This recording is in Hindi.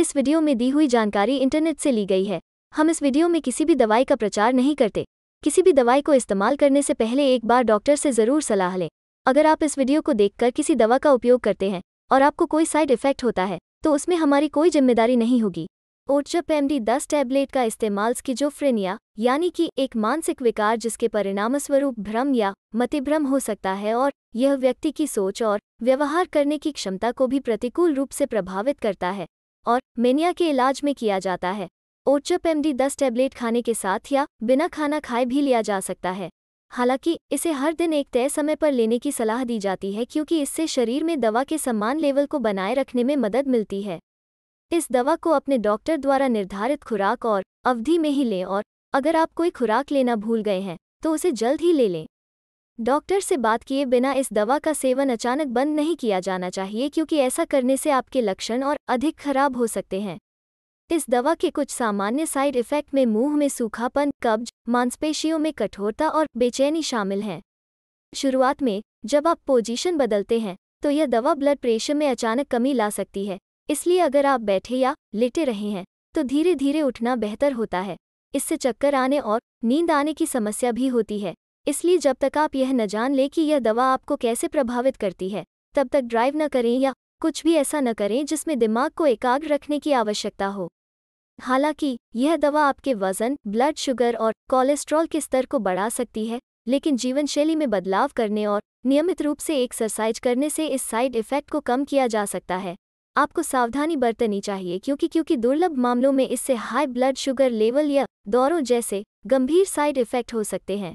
इस वीडियो में दी हुई जानकारी इंटरनेट से ली गई है हम इस वीडियो में किसी भी दवाई का प्रचार नहीं करते किसी भी दवाई को इस्तेमाल करने से पहले एक बार डॉक्टर से ज़रूर सलाह लें अगर आप इस वीडियो को देखकर किसी दवा का उपयोग करते हैं और आपको कोई साइड इफेक्ट होता है तो उसमें हमारी कोई जिम्मेदारी नहीं होगी ओटजप एम डी दस टैबलेट का इस्तेमाल स्किजोफ्रेनिया यानी कि एक मानसिक विकार जिसके परिणामस्वरूप भ्रम या मतिभ्रम हो सकता है और यह व्यक्ति की सोच और व्यवहार करने की क्षमता को भी प्रतिकूल रूप से प्रभावित करता है और मेनिया के इलाज में किया जाता है ओचप एमडी दस टैबलेट खाने के साथ या बिना खाना खाए भी लिया जा सकता है हालांकि इसे हर दिन एक तय समय पर लेने की सलाह दी जाती है क्योंकि इससे शरीर में दवा के समान लेवल को बनाए रखने में मदद मिलती है इस दवा को अपने डॉक्टर द्वारा निर्धारित खुराक और अवधि में ही लें और अगर आप कोई खुराक लेना भूल गए हैं तो उसे जल्द ही ले लें डॉक्टर से बात किए बिना इस दवा का सेवन अचानक बंद नहीं किया जाना चाहिए क्योंकि ऐसा करने से आपके लक्षण और अधिक खराब हो सकते हैं इस दवा के कुछ सामान्य साइड इफ़ेक्ट में मुंह में सूखापन कब्ज मांसपेशियों में कठोरता और बेचैनी शामिल हैं शुरुआत में जब आप पोजीशन बदलते हैं तो यह दवा ब्लड प्रेशर में अचानक कमी ला सकती है इसलिए अगर आप बैठे या लेटे रहे हैं तो धीरे धीरे उठना बेहतर होता है इससे चक्कर आने और नींद आने की समस्या भी होती है इसलिए जब तक आप यह न जान लें कि यह दवा आपको कैसे प्रभावित करती है तब तक ड्राइव न करें या कुछ भी ऐसा न करें जिसमें दिमाग को एकाग्र रखने की आवश्यकता हो हालांकि यह दवा आपके वजन ब्लड शुगर और कोलेस्ट्रॉल के स्तर को बढ़ा सकती है लेकिन जीवनशैली में बदलाव करने और नियमित रूप से एक्सरसाइज करने से इस साइड इफेक्ट को कम किया जा सकता है आपको सावधानी बरतनी चाहिए क्योंकि क्योंकि दुर्लभ मामलों में इससे हाई ब्लड शुगर लेवल या दौरों जैसे गंभीर साइड इफेक्ट हो सकते हैं